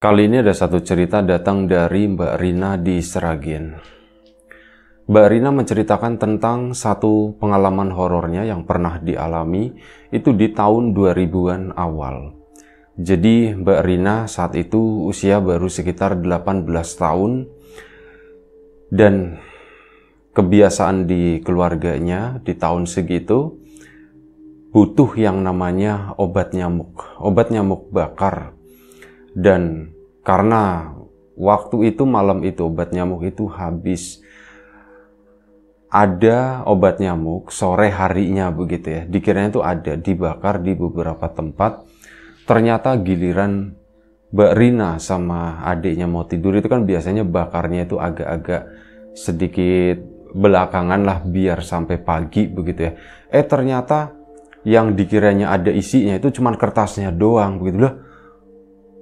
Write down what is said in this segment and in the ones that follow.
Kali ini ada satu cerita datang dari Mbak Rina di Seragen. Mbak Rina menceritakan tentang satu pengalaman horornya yang pernah dialami itu di tahun 2000-an awal. Jadi Mbak Rina saat itu usia baru sekitar 18 tahun dan kebiasaan di keluarganya di tahun segitu butuh yang namanya obat nyamuk, obat nyamuk bakar. Dan karena waktu itu malam itu obat nyamuk itu habis ada obat nyamuk sore harinya begitu ya dikiranya itu ada dibakar di beberapa tempat ternyata giliran Mbak Rina sama adiknya mau tidur itu kan biasanya bakarnya itu agak-agak sedikit belakangan lah biar sampai pagi begitu ya eh ternyata yang dikiranya ada isinya itu cuman kertasnya doang begitu loh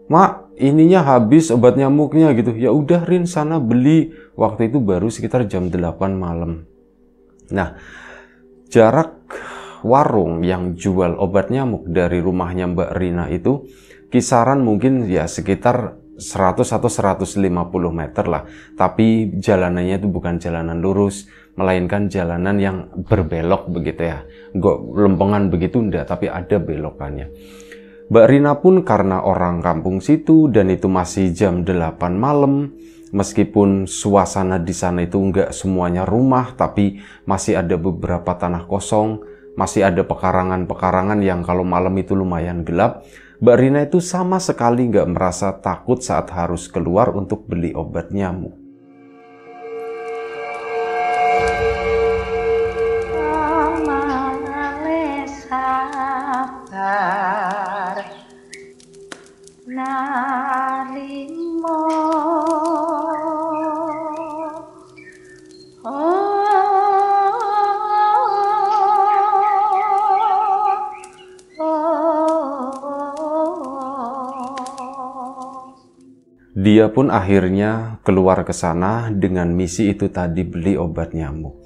mak ininya habis obat nyamuknya gitu ya udah Rin sana beli waktu itu baru sekitar jam 8 malam nah jarak warung yang jual obat nyamuk dari rumahnya Mbak Rina itu kisaran mungkin ya sekitar 100 atau 150 meter lah tapi jalanannya itu bukan jalanan lurus melainkan jalanan yang berbelok begitu ya gak lempengan begitu ndak tapi ada belokannya Mbak Rina pun karena orang kampung situ dan itu masih jam 8 malam, meskipun suasana di sana itu nggak semuanya rumah, tapi masih ada beberapa tanah kosong, masih ada pekarangan-pekarangan yang kalau malam itu lumayan gelap. Mbak Rina itu sama sekali nggak merasa takut saat harus keluar untuk beli obat nyamuk. Dia pun akhirnya keluar ke sana dengan misi itu tadi beli obat nyamuk.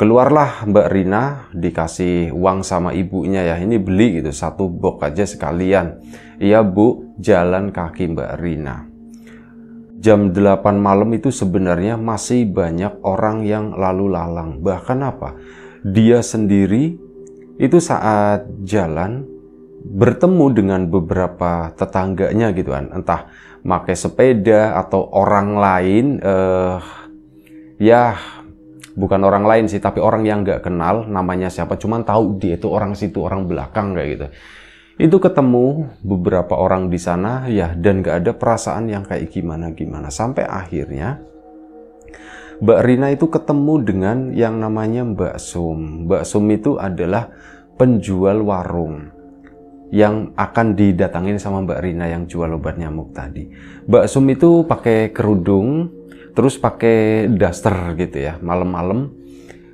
Keluarlah Mbak Rina dikasih uang sama ibunya ya. Ini beli itu satu box aja sekalian. Iya Bu, jalan kaki Mbak Rina. Jam 8 malam itu sebenarnya masih banyak orang yang lalu lalang. Bahkan apa? Dia sendiri itu saat jalan bertemu dengan beberapa tetangganya gitu kan entah pakai sepeda atau orang lain eh, ya bukan orang lain sih tapi orang yang nggak kenal namanya siapa cuman tahu dia itu orang situ orang belakang kayak gitu itu ketemu beberapa orang di sana ya dan nggak ada perasaan yang kayak gimana gimana sampai akhirnya Mbak Rina itu ketemu dengan yang namanya Mbak Sum. Mbak Sum itu adalah penjual warung yang akan didatangin sama Mbak Rina yang jual obat nyamuk tadi. Mbak Sum itu pakai kerudung, terus pakai daster gitu ya, malam-malam.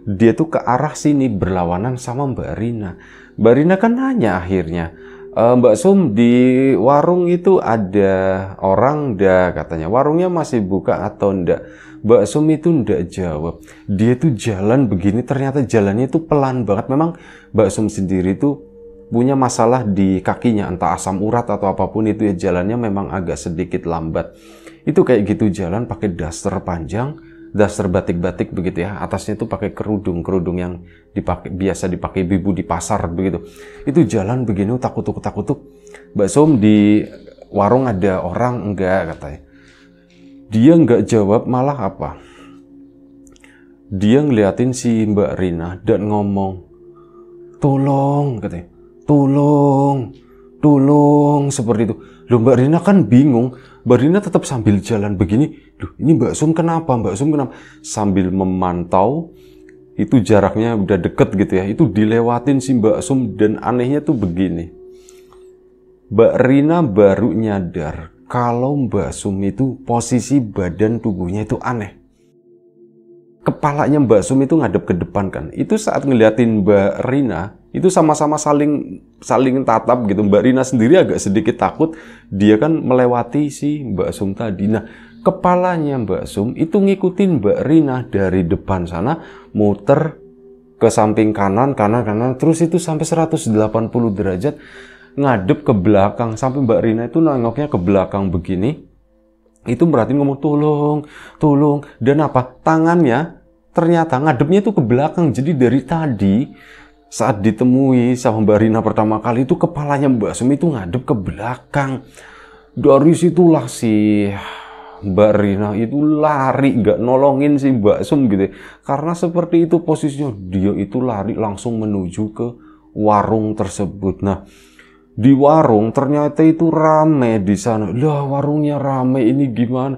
Dia tuh ke arah sini berlawanan sama Mbak Rina. Mbak Rina kan nanya akhirnya, e, Mbak Sum di warung itu ada orang dah katanya. Warungnya masih buka atau enggak? Mbak Sum itu ndak jawab. Dia tuh jalan begini ternyata jalannya itu pelan banget. Memang Mbak Sum sendiri tuh punya masalah di kakinya entah asam urat atau apapun itu ya jalannya memang agak sedikit lambat itu kayak gitu jalan pakai daster panjang daster batik-batik begitu ya atasnya itu pakai kerudung kerudung yang dipakai biasa dipakai bibu di pasar begitu itu jalan begini takut takut takut tuh Mbak Som di warung ada orang enggak katanya dia enggak jawab malah apa dia ngeliatin si Mbak Rina dan ngomong tolong katanya tolong, tolong seperti itu. Loh Mbak Rina kan bingung, Mbak Rina tetap sambil jalan begini, Duh, ini Mbak Sum kenapa, Mbak Sum kenapa? Sambil memantau, itu jaraknya udah deket gitu ya, itu dilewatin si Mbak Sum dan anehnya tuh begini. Mbak Rina baru nyadar kalau Mbak Sum itu posisi badan tubuhnya itu aneh kepalanya Mbak Sum itu ngadep ke depan kan. Itu saat ngeliatin Mbak Rina, itu sama-sama saling saling tatap gitu. Mbak Rina sendiri agak sedikit takut, dia kan melewati si Mbak Sum tadi. Nah, kepalanya Mbak Sum itu ngikutin Mbak Rina dari depan sana, muter ke samping kanan, kanan, kanan, terus itu sampai 180 derajat ngadep ke belakang sampai Mbak Rina itu nengoknya ke belakang begini itu berarti ngomong tolong, tolong dan apa tangannya ternyata ngadepnya itu ke belakang. Jadi dari tadi saat ditemui sama Mbak Rina pertama kali itu kepalanya Mbak Sumi itu ngadep ke belakang. Dari situlah si Mbak Rina itu lari, gak nolongin si Mbak Sum gitu. Karena seperti itu posisinya dia itu lari langsung menuju ke warung tersebut. Nah, di warung ternyata itu rame di sana. Lah warungnya rame ini gimana?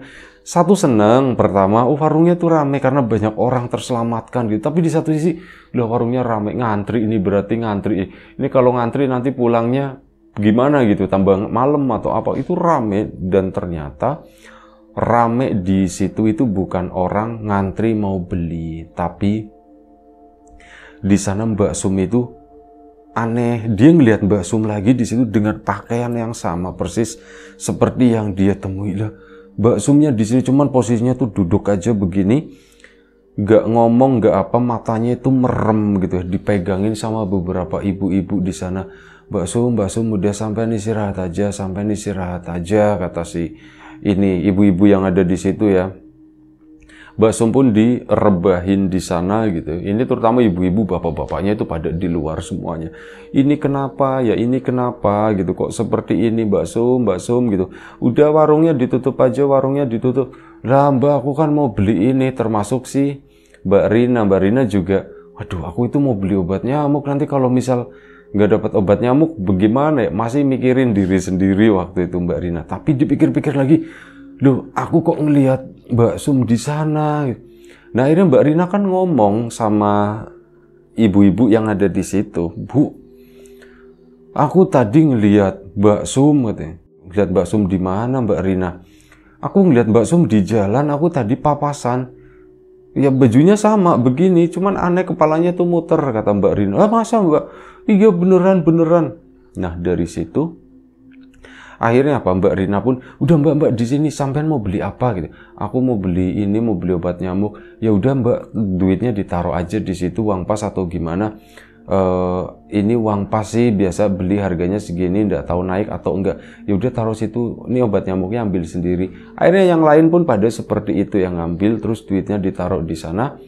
satu seneng pertama, oh warungnya tuh rame karena banyak orang terselamatkan gitu. Tapi di satu sisi, loh warungnya rame ngantri ini berarti ngantri ini kalau ngantri nanti pulangnya gimana gitu, tambah malam atau apa itu rame dan ternyata rame di situ itu bukan orang ngantri mau beli, tapi di sana Mbak Sum itu aneh. Dia ngelihat Mbak Sum lagi di situ dengan pakaian yang sama persis seperti yang dia temui lah Mbak Sumnya di sini cuman posisinya tuh duduk aja begini, Gak ngomong, gak apa, matanya itu merem gitu ya, dipegangin sama beberapa ibu-ibu di sana. Mbak Sum, Mbak Sum udah sampai istirahat aja, sampai istirahat aja kata si ini ibu-ibu yang ada di situ ya bakso pun direbahin di sana gitu. Ini terutama ibu-ibu, bapak-bapaknya itu pada di luar semuanya. Ini kenapa ya? Ini kenapa gitu? Kok seperti ini bakso bakso gitu. Udah warungnya ditutup aja, warungnya ditutup. Lah Mbak, aku kan mau beli ini termasuk si Mbak Rina. Mbak Rina juga, waduh aku itu mau beli obat nyamuk nanti kalau misal nggak dapat obat nyamuk bagaimana ya masih mikirin diri sendiri waktu itu Mbak Rina tapi dipikir-pikir lagi loh aku kok ngelihat Mbak Sum di sana. Nah akhirnya Mbak Rina kan ngomong sama ibu-ibu yang ada di situ, Bu, aku tadi ngelihat Mbak Sum katanya. Ngelihat Mbak Sum di mana Mbak Rina? Aku ngelihat Mbak Sum di jalan, aku tadi papasan. Ya bajunya sama begini, cuman aneh kepalanya tuh muter kata Mbak Rina. Ah masa Mbak? Iya beneran beneran. Nah dari situ akhirnya apa Mbak Rina pun udah Mbak Mbak di sini sampean mau beli apa gitu aku mau beli ini mau beli obat nyamuk ya udah Mbak duitnya ditaruh aja di situ uang pas atau gimana Uh, ini uang pas sih biasa beli harganya segini ndak tahu naik atau enggak ya udah taruh situ ini obat nyamuknya ambil sendiri akhirnya yang lain pun pada seperti itu yang ngambil terus duitnya ditaruh di sana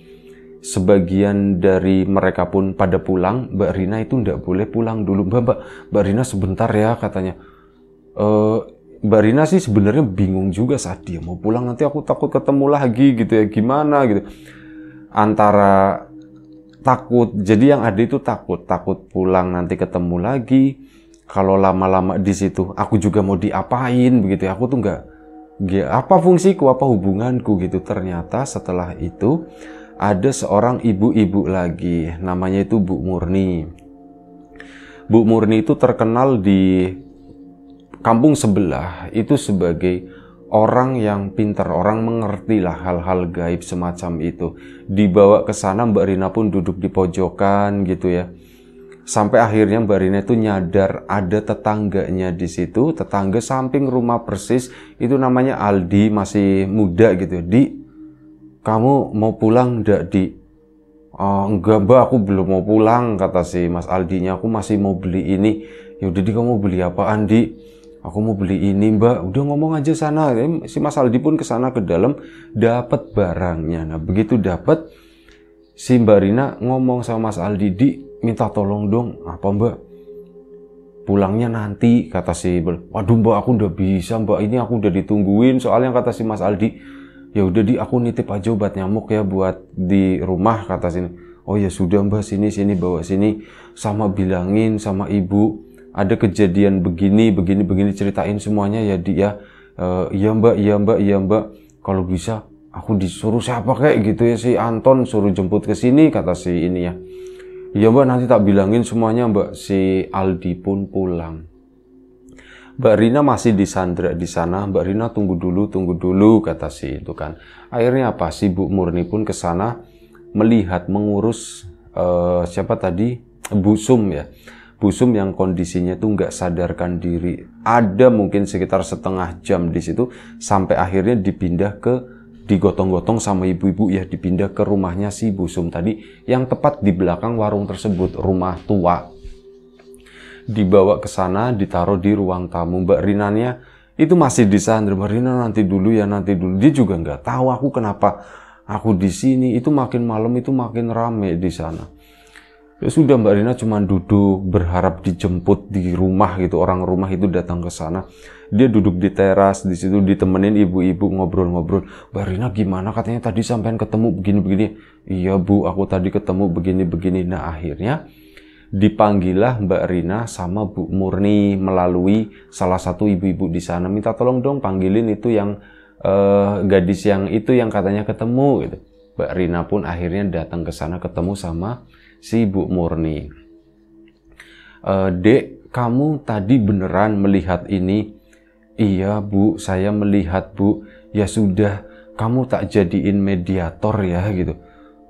sebagian dari mereka pun pada pulang Mbak Rina itu ndak boleh pulang dulu Mbak Mbak Rina sebentar ya katanya uh, Mbak Rina sih sebenarnya bingung juga saat dia mau pulang nanti aku takut ketemu lagi gitu ya gimana gitu antara takut jadi yang ada itu takut takut pulang nanti ketemu lagi kalau lama-lama di situ aku juga mau diapain begitu ya. aku tuh nggak apa fungsiku apa hubunganku gitu ternyata setelah itu ada seorang ibu-ibu lagi namanya itu Bu Murni Bu Murni itu terkenal di kampung sebelah itu sebagai orang yang pintar, orang mengerti lah hal-hal gaib semacam itu. Dibawa ke sana Mbak Rina pun duduk di pojokan gitu ya. Sampai akhirnya Mbak Rina itu nyadar ada tetangganya di situ, tetangga samping rumah persis itu namanya Aldi masih muda gitu. Ya. Di, kamu mau pulang enggak di? Oh, ah, enggak mbak aku belum mau pulang kata si Mas Aldinya aku masih mau beli ini. Yaudah di kamu beli apa, Andi? aku mau beli ini mbak udah ngomong aja sana si Mas Aldi pun ke sana ke dalam dapat barangnya nah begitu dapat si Mbak Rina ngomong sama Mas Aldi di minta tolong dong apa mbak pulangnya nanti kata si waduh mbak aku udah bisa mbak ini aku udah ditungguin soalnya kata si Mas Aldi ya udah di aku nitip aja obat nyamuk ya buat di rumah kata sini oh ya sudah mbak sini sini bawa sini sama bilangin sama ibu ada kejadian begini begini begini ceritain semuanya ya dia ya. uh, eh, iya mbak iya mbak iya mbak kalau bisa aku disuruh siapa kayak gitu ya si Anton suruh jemput ke sini kata si ini ya iya mbak nanti tak bilangin semuanya mbak si Aldi pun pulang Mbak Rina masih disandra di sana. Mbak Rina tunggu dulu, tunggu dulu, kata si itu kan. Akhirnya apa? Si Bu Murni pun ke sana melihat, mengurus uh, siapa tadi? Bu Sum ya busum yang kondisinya itu nggak sadarkan diri. Ada mungkin sekitar setengah jam di situ sampai akhirnya dipindah ke digotong-gotong sama ibu-ibu ya dipindah ke rumahnya si busum tadi yang tepat di belakang warung tersebut rumah tua dibawa ke sana ditaruh di ruang tamu mbak Rinanya itu masih di sana mbak Rina nanti dulu ya nanti dulu dia juga nggak tahu aku kenapa aku di sini itu makin malam itu makin rame di sana ya sudah Mbak Rina cuma duduk berharap dijemput di rumah gitu orang rumah itu datang ke sana dia duduk di teras di situ ditemenin ibu-ibu ngobrol-ngobrol Mbak Rina gimana katanya tadi sampean ketemu begini-begini iya Bu aku tadi ketemu begini-begini nah akhirnya dipanggillah Mbak Rina sama Bu Murni melalui salah satu ibu-ibu di sana minta tolong dong panggilin itu yang eh, gadis yang itu yang katanya ketemu gitu Mbak Rina pun akhirnya datang ke sana ketemu sama si Bu Murni. E, dek, kamu tadi beneran melihat ini? Iya Bu, saya melihat Bu. Ya sudah, kamu tak jadiin mediator ya gitu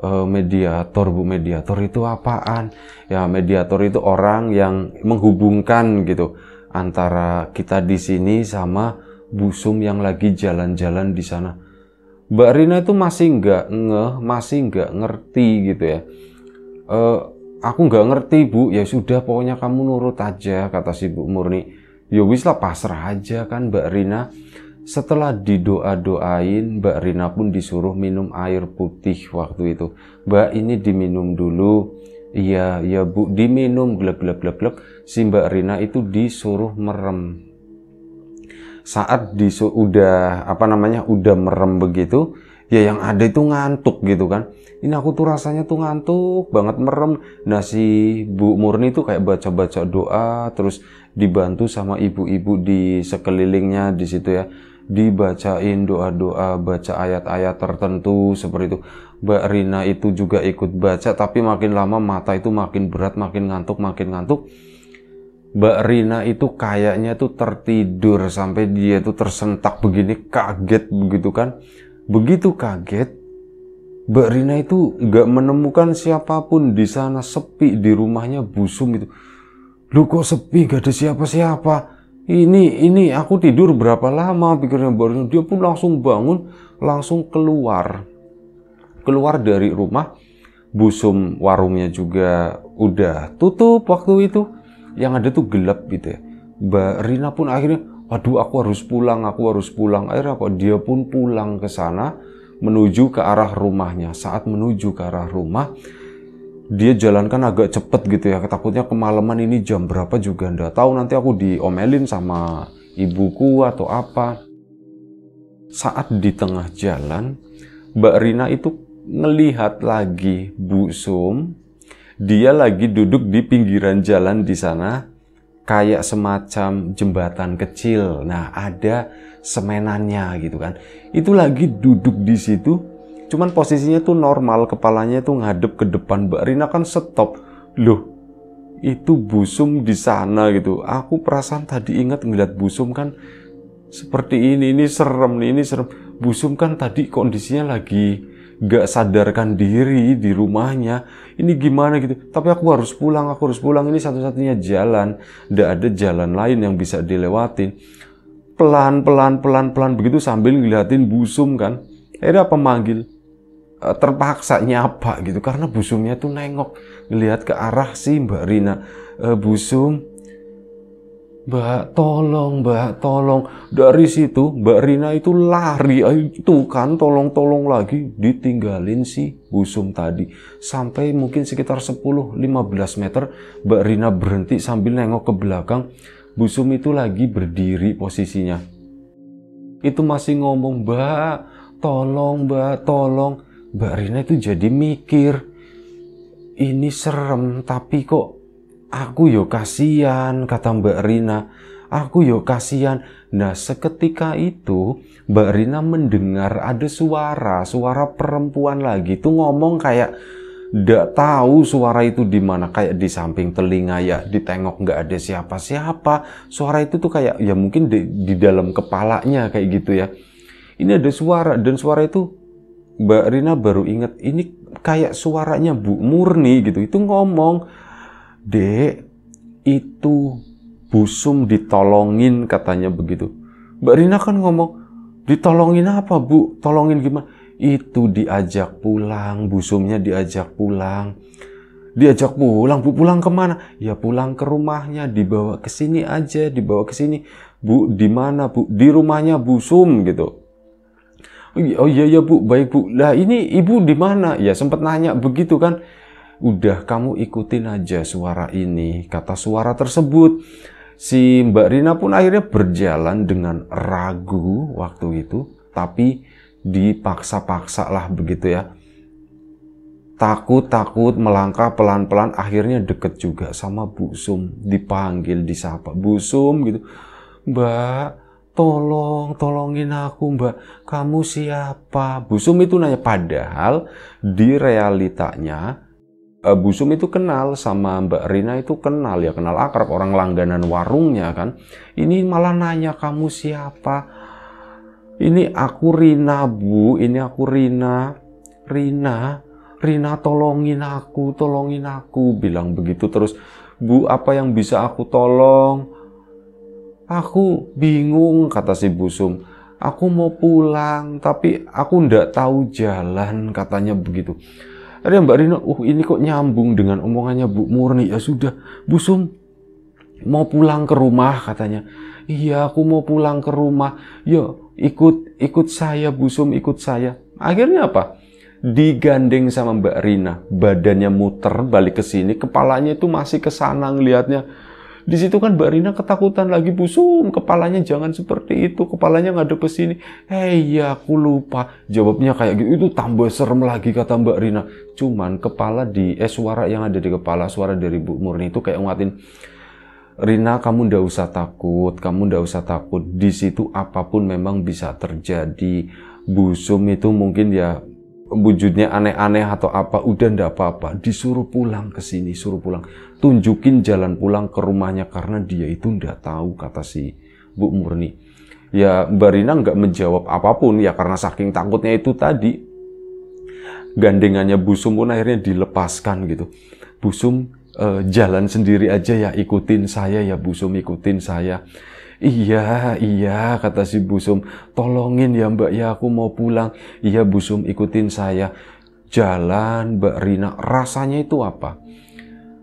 eh, mediator bu mediator itu apaan ya mediator itu orang yang menghubungkan gitu antara kita di sini sama busum yang lagi jalan-jalan di sana Mbak Rina itu masih nggak ngeh masih nggak ngerti gitu ya e, aku nggak ngerti bu ya sudah pokoknya kamu nurut aja kata si bu murni ya wis lah pasrah aja kan mbak Rina setelah didoa-doain mbak Rina pun disuruh minum air putih waktu itu mbak ini diminum dulu iya ya bu diminum glek Sim si mbak Rina itu disuruh merem saat disu udah apa namanya udah merem begitu ya yang ada itu ngantuk gitu kan ini aku tuh rasanya tuh ngantuk banget merem nah si Bu Murni tuh kayak baca-baca doa terus dibantu sama ibu-ibu di sekelilingnya di situ ya dibacain doa-doa baca ayat-ayat tertentu seperti itu Mbak Rina itu juga ikut baca tapi makin lama mata itu makin berat makin ngantuk makin ngantuk Mbak Rina itu kayaknya tuh tertidur sampai dia tuh tersentak begini kaget begitu kan begitu kaget, Mbak Rina itu nggak menemukan siapapun di sana sepi di rumahnya busum itu. Lu kok sepi gak ada siapa-siapa? Ini ini aku tidur berapa lama pikirnya Mbak Rina. Dia pun langsung bangun, langsung keluar. Keluar dari rumah, busum warungnya juga udah tutup waktu itu. Yang ada tuh gelap gitu ya. Mbak Rina pun akhirnya Waduh, aku harus pulang, aku harus pulang. Akhirnya apa? dia pun pulang ke sana menuju ke arah rumahnya. Saat menuju ke arah rumah, dia jalankan agak cepet gitu ya. Takutnya kemalaman ini jam berapa juga ndak tahu. Nanti aku diomelin sama ibuku atau apa. Saat di tengah jalan, Mbak Rina itu ngelihat lagi Bu Sum. Dia lagi duduk di pinggiran jalan di sana kayak semacam jembatan kecil. Nah, ada semenannya gitu kan. Itu lagi duduk di situ, cuman posisinya tuh normal, kepalanya tuh ngadep ke depan. Mbak Rina kan stop. Loh, itu busum di sana gitu. Aku perasaan tadi ingat ngeliat busum kan seperti ini, ini serem ini serem. Busum kan tadi kondisinya lagi gak sadarkan diri di rumahnya ini gimana gitu tapi aku harus pulang aku harus pulang ini satu-satunya jalan gak ada jalan lain yang bisa dilewatin pelan pelan pelan pelan begitu sambil ngeliatin busum kan akhirnya pemanggil eh, terpaksa nyapa gitu karena busumnya tuh nengok ngelihat ke arah si Mbak Rina e, busum Mbak tolong, Mbak tolong. Dari situ Mbak Rina itu lari, itu kan tolong-tolong lagi ditinggalin si Busum tadi. Sampai mungkin sekitar 10-15 meter Mbak Rina berhenti sambil nengok ke belakang. Busum itu lagi berdiri posisinya. Itu masih ngomong, Mbak tolong, Mbak tolong. Mbak Rina itu jadi mikir, ini serem tapi kok Aku yo kasihan, kata Mbak Rina. Aku yo kasihan. Nah, seketika itu Mbak Rina mendengar ada suara, suara perempuan lagi tuh ngomong kayak ndak tahu suara itu di mana kayak di samping telinga ya ditengok nggak ada siapa-siapa suara itu tuh kayak ya mungkin di, di dalam kepalanya kayak gitu ya ini ada suara dan suara itu Mbak Rina baru inget ini kayak suaranya Bu Murni gitu itu ngomong Dek, itu Busum ditolongin katanya begitu. Mbak Rina kan ngomong, ditolongin apa Bu? Tolongin gimana? Itu diajak pulang, Busumnya diajak pulang. Diajak pulang, Bu pulang kemana? Ya pulang ke rumahnya, dibawa ke sini aja, dibawa ke sini. Bu, di mana Bu? Di rumahnya Busum gitu. Oh iya oh iya ya, Bu, baik Bu. Lah ini Ibu di mana? Ya sempat nanya begitu kan udah kamu ikutin aja suara ini, kata suara tersebut. Si Mbak Rina pun akhirnya berjalan dengan ragu waktu itu, tapi dipaksa-paksa lah begitu ya. Takut-takut melangkah pelan-pelan akhirnya deket juga sama Bu Sum. Dipanggil, disapa. Bu Sum gitu. Mbak, tolong, tolongin aku mbak, kamu siapa? Busum itu nanya, padahal di realitanya Eh, Bu Sum itu kenal sama Mbak Rina itu kenal ya kenal akrab orang langganan warungnya kan ini malah nanya kamu siapa ini aku Rina Bu ini aku Rina Rina Rina tolongin aku tolongin aku bilang begitu terus Bu apa yang bisa aku tolong aku bingung kata si Bu Sum aku mau pulang tapi aku ndak tahu jalan katanya begitu yang Mbak Rino, uh ini kok nyambung dengan omongannya Bu Murni. Ya sudah, Bu Sum mau pulang ke rumah katanya. Iya, aku mau pulang ke rumah. Yo, ikut ikut saya Bu Sum, ikut saya. Akhirnya apa? Digandeng sama Mbak Rina, badannya muter balik ke sini, kepalanya itu masih ke sana ngelihatnya di situ kan Mbak Rina ketakutan lagi busung, kepalanya jangan seperti itu, kepalanya ngadep ke sini. Hei, eh, ya aku lupa. Jawabnya kayak gitu, itu tambah serem lagi kata Mbak Rina. Cuman kepala di eh suara yang ada di kepala suara dari Bu Murni itu kayak nguatin Rina, kamu ndak usah takut, kamu ndak usah takut. Di situ apapun memang bisa terjadi. Busum itu mungkin ya wujudnya aneh-aneh atau apa, udah ndak apa-apa. Disuruh pulang ke sini, suruh pulang. Tunjukin jalan pulang ke rumahnya karena dia itu ndak tahu kata si Bu Murni. Ya Mbak Rina nggak menjawab apapun ya karena saking takutnya itu tadi. Gandengannya Busum pun akhirnya dilepaskan gitu. Busum Eh, jalan sendiri aja ya ikutin saya ya busum ikutin saya Iya, iya, kata si Busum. Tolongin ya mbak, ya aku mau pulang. Iya Busum, ikutin saya. Jalan mbak Rina, rasanya itu apa?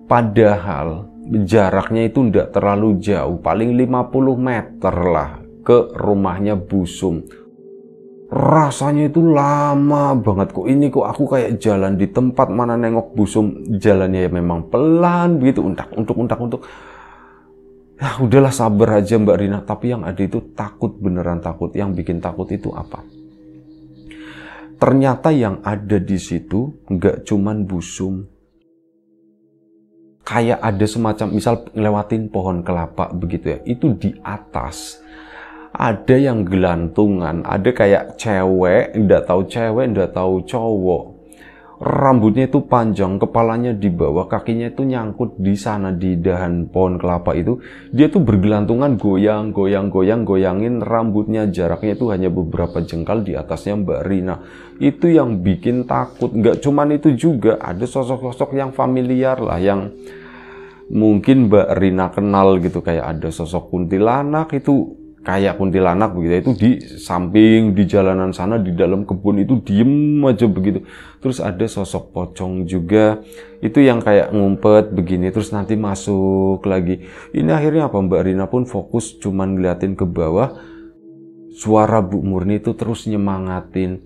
Padahal jaraknya itu tidak terlalu jauh, paling 50 meter lah ke rumahnya Busum rasanya itu lama banget kok ini kok aku kayak jalan di tempat mana nengok busum jalannya ya memang pelan begitu untak untuk untak untuk ya udahlah sabar aja Mbak Rina tapi yang ada itu takut beneran takut yang bikin takut itu apa ternyata yang ada di situ nggak cuman busum kayak ada semacam misal lewatin pohon kelapa begitu ya itu di atas ada yang gelantungan, ada kayak cewek, ndak tahu cewek, ndak tahu cowok. Rambutnya itu panjang, kepalanya di bawah, kakinya itu nyangkut di sana di dahan pohon kelapa itu. Dia tuh bergelantungan goyang, goyang, goyang, goyangin rambutnya jaraknya itu hanya beberapa jengkal di atasnya Mbak Rina. Itu yang bikin takut. Nggak cuman itu juga, ada sosok-sosok yang familiar lah, yang mungkin Mbak Rina kenal gitu kayak ada sosok kuntilanak itu kayak kuntilanak begitu itu di samping di jalanan sana di dalam kebun itu diem aja begitu terus ada sosok pocong juga itu yang kayak ngumpet begini terus nanti masuk lagi ini akhirnya apa Mbak Rina pun fokus cuman ngeliatin ke bawah suara Bu Murni itu terus nyemangatin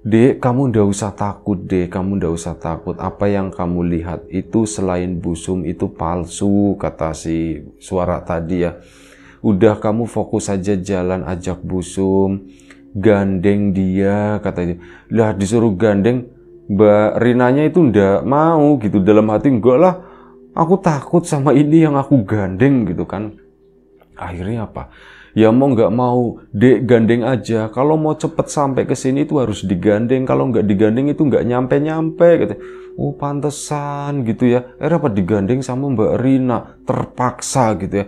Dek, kamu ndak usah takut, deh, Kamu ndak usah takut. Apa yang kamu lihat itu selain busum itu palsu, kata si suara tadi ya udah kamu fokus aja jalan ajak busum gandeng dia katanya lah disuruh gandeng mbak Rinanya itu ndak mau gitu dalam hati enggak lah aku takut sama ini yang aku gandeng gitu kan akhirnya apa ya mau nggak mau dek gandeng aja kalau mau cepet sampai ke sini itu harus digandeng kalau nggak digandeng itu nggak nyampe nyampe gitu oh pantesan gitu ya eh apa digandeng sama Mbak Rina terpaksa gitu ya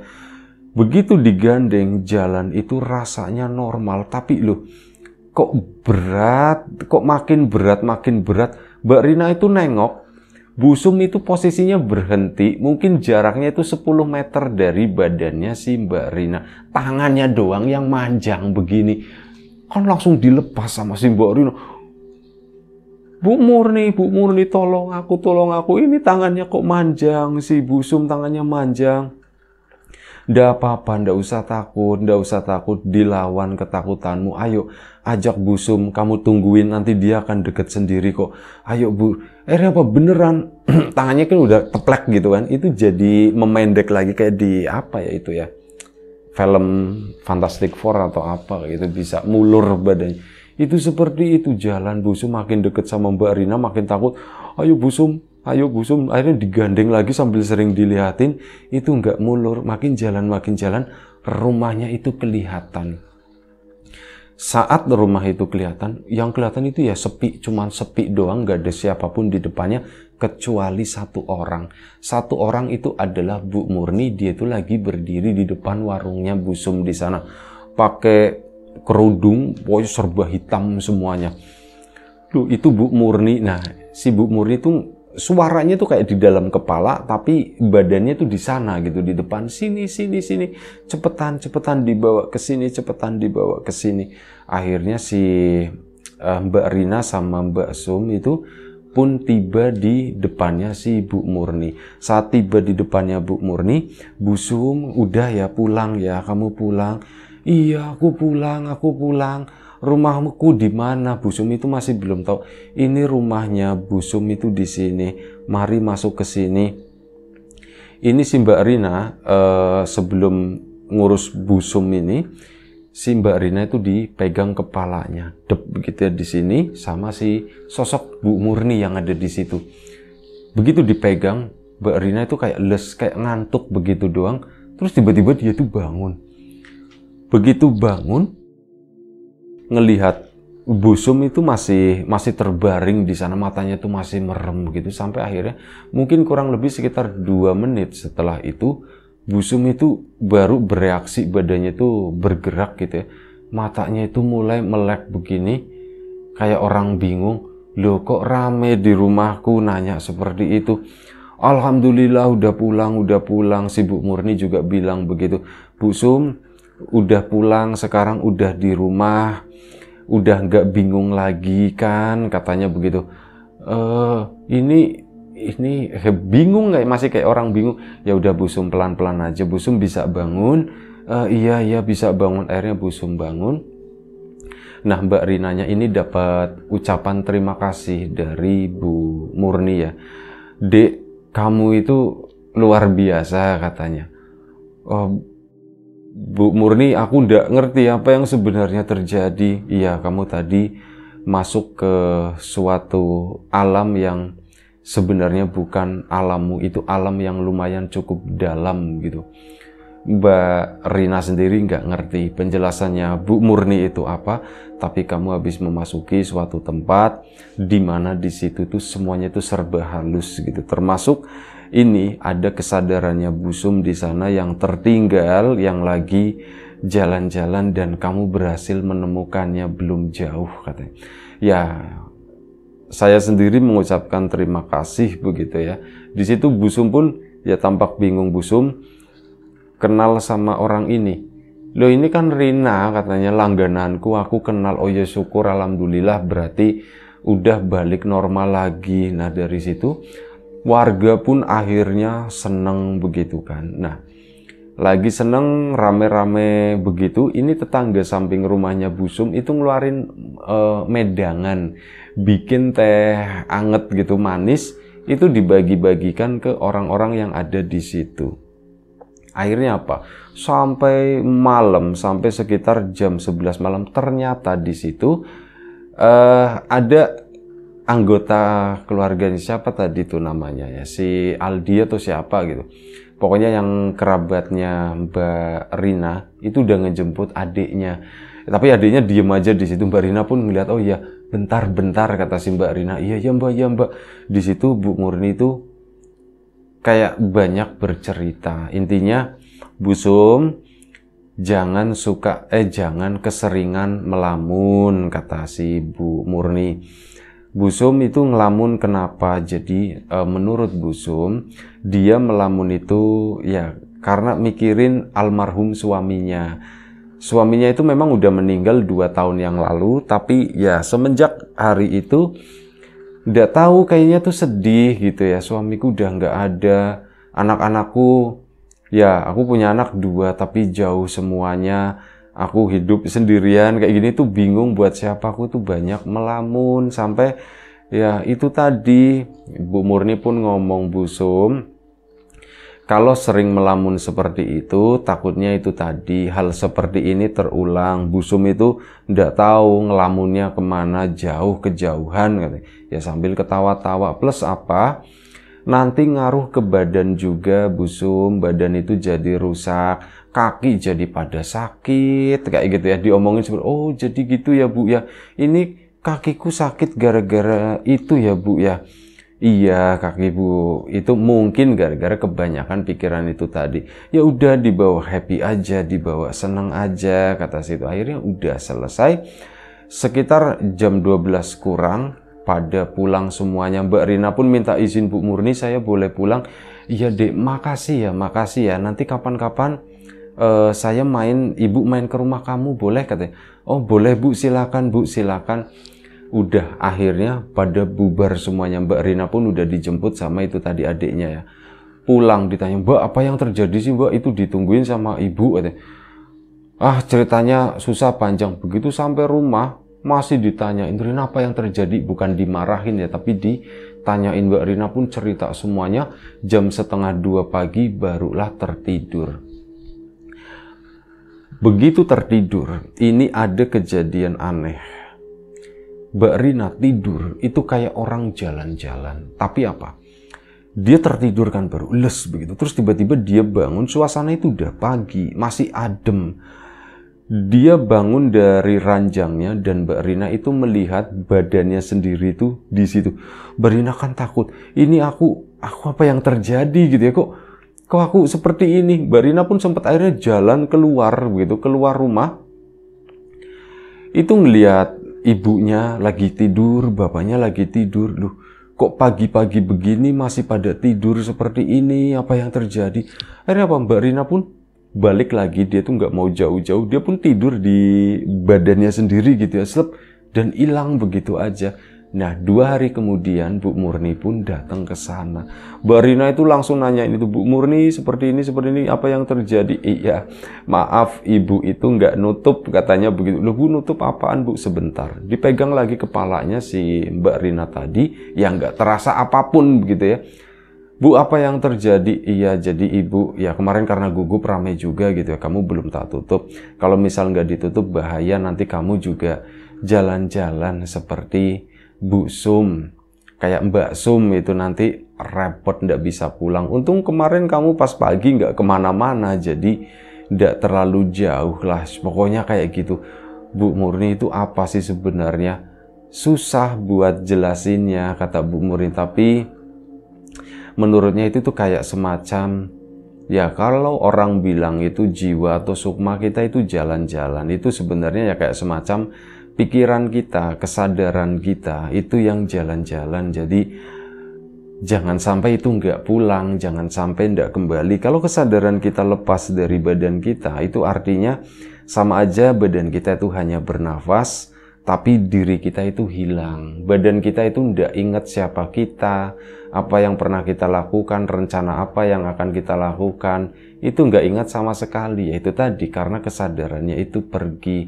Begitu digandeng jalan itu rasanya normal, tapi loh kok berat, kok makin berat, makin berat. Mbak Rina itu nengok, Busum itu posisinya berhenti, mungkin jaraknya itu 10 meter dari badannya si Mbak Rina. Tangannya doang yang manjang begini. Kan langsung dilepas sama si Mbak Rina. Bu Murni, Bu Murni tolong aku, tolong aku. Ini tangannya kok manjang, si Busum tangannya manjang Ndak apa-apa, ndak usah takut, ndak usah takut, dilawan ketakutanmu. Ayo, ajak busum, kamu tungguin, nanti dia akan deket sendiri kok. Ayo bu, akhirnya eh, apa beneran? Tangannya kan udah teplek gitu kan, itu jadi memendek lagi kayak di apa ya itu ya. Film Fantastic Four atau apa gitu bisa mulur badannya. Itu seperti itu jalan busum makin deket sama Mbak Rina makin takut. Ayo busum, ayo gusum akhirnya digandeng lagi sambil sering dilihatin itu nggak mulur makin jalan makin jalan rumahnya itu kelihatan saat rumah itu kelihatan yang kelihatan itu ya sepi cuman sepi doang nggak ada siapapun di depannya kecuali satu orang satu orang itu adalah Bu Murni dia itu lagi berdiri di depan warungnya Busum di sana pakai kerudung boy serba hitam semuanya Duh, itu Bu Murni nah si Bu Murni itu suaranya tuh kayak di dalam kepala tapi badannya tuh di sana gitu di depan sini sini sini cepetan cepetan dibawa ke sini cepetan dibawa ke sini akhirnya si eh, Mbak Rina sama Mbak Sum itu pun tiba di depannya si Bu Murni saat tiba di depannya Bu Murni Bu Sum udah ya pulang ya kamu pulang iya aku pulang aku pulang rumahku di mana Bu Sumi itu masih belum tahu ini rumahnya Bu Sumi itu di sini mari masuk ke sini ini si Mbak Rina eh, sebelum ngurus Bu Sumi ini si Mbak Rina itu dipegang kepalanya dep begitu ya di sini sama si sosok Bu Murni yang ada di situ begitu dipegang Mbak Rina itu kayak les kayak ngantuk begitu doang terus tiba-tiba dia tuh bangun begitu bangun ngelihat Busum itu masih masih terbaring di sana matanya itu masih merem begitu sampai akhirnya mungkin kurang lebih sekitar dua menit setelah itu Busum itu baru bereaksi badannya itu bergerak gitu ya matanya itu mulai melek begini kayak orang bingung loh kok rame di rumahku nanya seperti itu Alhamdulillah udah pulang udah pulang si Bu Murni juga bilang begitu Busum udah pulang sekarang udah di rumah udah nggak bingung lagi kan katanya begitu eh ini ini bingung nggak masih kayak orang bingung ya udah busum pelan-pelan aja busum bisa bangun uh, iya iya bisa bangun akhirnya busum bangun nah mbak Rinanya ini dapat ucapan terima kasih dari Bu Murni ya dek kamu itu luar biasa katanya oh, Bu Murni, aku ndak ngerti apa yang sebenarnya terjadi. Iya, kamu tadi masuk ke suatu alam yang sebenarnya bukan alammu, itu alam yang lumayan cukup dalam gitu. Mbak Rina sendiri nggak ngerti penjelasannya Bu Murni itu apa, tapi kamu habis memasuki suatu tempat di mana di situ tuh semuanya itu serba halus gitu, termasuk ini ada kesadarannya busum di sana yang tertinggal yang lagi jalan-jalan dan kamu berhasil menemukannya belum jauh katanya. Ya saya sendiri mengucapkan terima kasih begitu ya. Di situ busum pun ya tampak bingung busum kenal sama orang ini. Loh ini kan Rina katanya langgananku aku kenal oh ya syukur alhamdulillah berarti udah balik normal lagi. Nah dari situ warga pun akhirnya seneng begitu kan. Nah, lagi seneng rame-rame begitu, ini tetangga samping rumahnya Busum itu ngeluarin uh, medangan, bikin teh anget gitu manis, itu dibagi-bagikan ke orang-orang yang ada di situ. Akhirnya apa? Sampai malam, sampai sekitar jam 11 malam ternyata di situ uh, ada anggota keluarganya siapa tadi tuh namanya ya si Aldi atau siapa gitu pokoknya yang kerabatnya Mbak Rina itu udah ngejemput adiknya tapi adiknya diem aja di situ Mbak Rina pun ngeliat oh iya bentar-bentar kata si Mbak Rina iya ya Mbak ya Mbak di situ Bu Murni itu kayak banyak bercerita intinya Busum jangan suka eh jangan keseringan melamun kata si Bu Murni Busum itu ngelamun kenapa? Jadi e, menurut Busum dia melamun itu ya karena mikirin almarhum suaminya. Suaminya itu memang udah meninggal dua tahun yang lalu, tapi ya semenjak hari itu nggak tahu kayaknya tuh sedih gitu ya. Suamiku udah nggak ada, anak-anakku ya aku punya anak dua tapi jauh semuanya aku hidup sendirian kayak gini tuh bingung buat siapa aku tuh banyak melamun sampai ya itu tadi Bu Murni pun ngomong busum kalau sering melamun seperti itu, takutnya itu tadi hal seperti ini terulang. Busum itu tidak tahu ngelamunnya kemana jauh kejauhan, katanya. ya sambil ketawa-tawa. Plus apa? Nanti ngaruh ke badan juga busum, badan itu jadi rusak kaki jadi pada sakit kayak gitu ya diomongin seperti oh jadi gitu ya bu ya ini kakiku sakit gara-gara itu ya bu ya iya kaki bu itu mungkin gara-gara kebanyakan pikiran itu tadi ya udah dibawa happy aja dibawa seneng aja kata situ akhirnya udah selesai sekitar jam 12 kurang pada pulang semuanya Mbak Rina pun minta izin Bu Murni saya boleh pulang iya dek makasih ya makasih ya nanti kapan-kapan uh, saya main ibu main ke rumah kamu boleh katanya oh boleh bu silakan bu silakan udah akhirnya pada bubar semuanya Mbak Rina pun udah dijemput sama itu tadi adiknya ya pulang ditanya Mbak apa yang terjadi sih Mbak itu ditungguin sama ibu katanya ah ceritanya susah panjang begitu sampai rumah masih ditanya Rina apa yang terjadi bukan dimarahin ya tapi ditanyain Mbak Rina pun cerita semuanya jam setengah dua pagi barulah tertidur Begitu tertidur, ini ada kejadian aneh. Mbak Rina tidur itu kayak orang jalan-jalan. Tapi apa? Dia tertidur kan baru les begitu. Terus tiba-tiba dia bangun, suasana itu udah pagi, masih adem. Dia bangun dari ranjangnya dan Mbak Rina itu melihat badannya sendiri itu di situ. Mbak Rina kan takut. Ini aku, aku apa yang terjadi gitu ya kok? kok aku seperti ini Barina pun sempat akhirnya jalan keluar gitu keluar rumah itu ngelihat ibunya lagi tidur bapaknya lagi tidur loh kok pagi-pagi begini masih pada tidur seperti ini apa yang terjadi akhirnya apa Mbak Rina pun balik lagi dia tuh nggak mau jauh-jauh dia pun tidur di badannya sendiri gitu ya slep dan hilang begitu aja Nah, dua hari kemudian Bu Murni pun datang ke sana. Barina itu langsung nanya ini Bu Murni seperti ini seperti ini apa yang terjadi? Iya, maaf ibu itu nggak nutup katanya begitu. Loh bu nutup apaan bu sebentar? Dipegang lagi kepalanya si Mbak Rina tadi yang nggak terasa apapun begitu ya. Bu apa yang terjadi? Iya jadi ibu ya kemarin karena gugup rame juga gitu ya kamu belum tak tutup. Kalau misal nggak ditutup bahaya nanti kamu juga jalan-jalan seperti Bu Sum, kayak Mbak Sum itu nanti repot ndak bisa pulang. Untung kemarin kamu pas pagi nggak kemana-mana, jadi ndak terlalu jauh lah. Pokoknya kayak gitu. Bu Murni itu apa sih sebenarnya? Susah buat jelasinnya, kata Bu Murni. Tapi menurutnya itu tuh kayak semacam ya kalau orang bilang itu jiwa atau sukma kita itu jalan-jalan itu sebenarnya ya kayak semacam pikiran kita, kesadaran kita itu yang jalan-jalan. Jadi jangan sampai itu nggak pulang, jangan sampai nggak kembali. Kalau kesadaran kita lepas dari badan kita, itu artinya sama aja badan kita itu hanya bernafas, tapi diri kita itu hilang. Badan kita itu ndak ingat siapa kita, apa yang pernah kita lakukan, rencana apa yang akan kita lakukan. Itu nggak ingat sama sekali, yaitu tadi karena kesadarannya itu pergi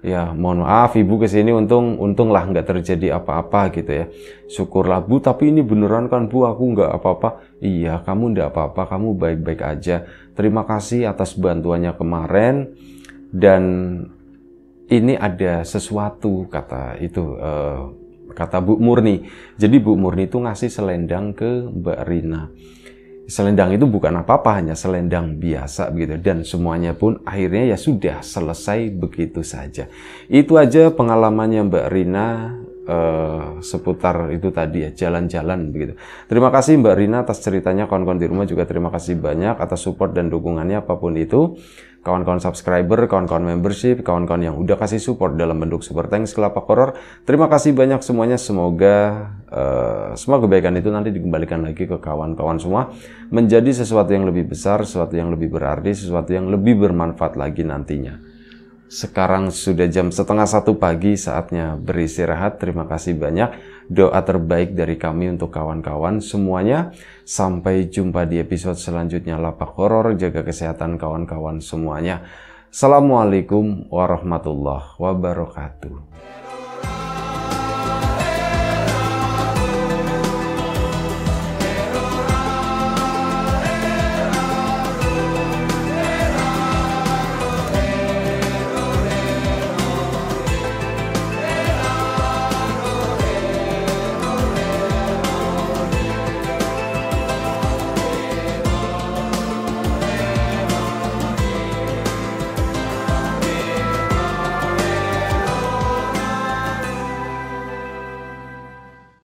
ya mohon maaf ibu kesini untung untung lah nggak terjadi apa-apa gitu ya syukurlah bu tapi ini beneran kan bu aku nggak apa-apa iya kamu nggak apa-apa kamu baik-baik aja terima kasih atas bantuannya kemarin dan ini ada sesuatu kata itu uh, kata Bu Murni jadi Bu Murni itu ngasih selendang ke Mbak Rina selendang itu bukan apa-apa hanya selendang biasa begitu dan semuanya pun akhirnya ya sudah selesai begitu saja itu aja pengalamannya Mbak Rina eh, seputar itu tadi ya jalan-jalan begitu terima kasih Mbak Rina atas ceritanya kawan-kawan di rumah juga terima kasih banyak atas support dan dukungannya apapun itu kawan-kawan subscriber, kawan-kawan membership, kawan-kawan yang udah kasih support dalam bentuk super thanks kelapa koror. Terima kasih banyak semuanya. Semoga uh, eh, semua kebaikan itu nanti dikembalikan lagi ke kawan-kawan semua menjadi sesuatu yang lebih besar, sesuatu yang lebih berarti, sesuatu yang lebih bermanfaat lagi nantinya. Sekarang sudah jam setengah satu pagi, saatnya beristirahat. Terima kasih banyak doa terbaik dari kami untuk kawan-kawan semuanya. Sampai jumpa di episode selanjutnya Lapak Horor. Jaga kesehatan kawan-kawan semuanya. Assalamualaikum warahmatullahi wabarakatuh.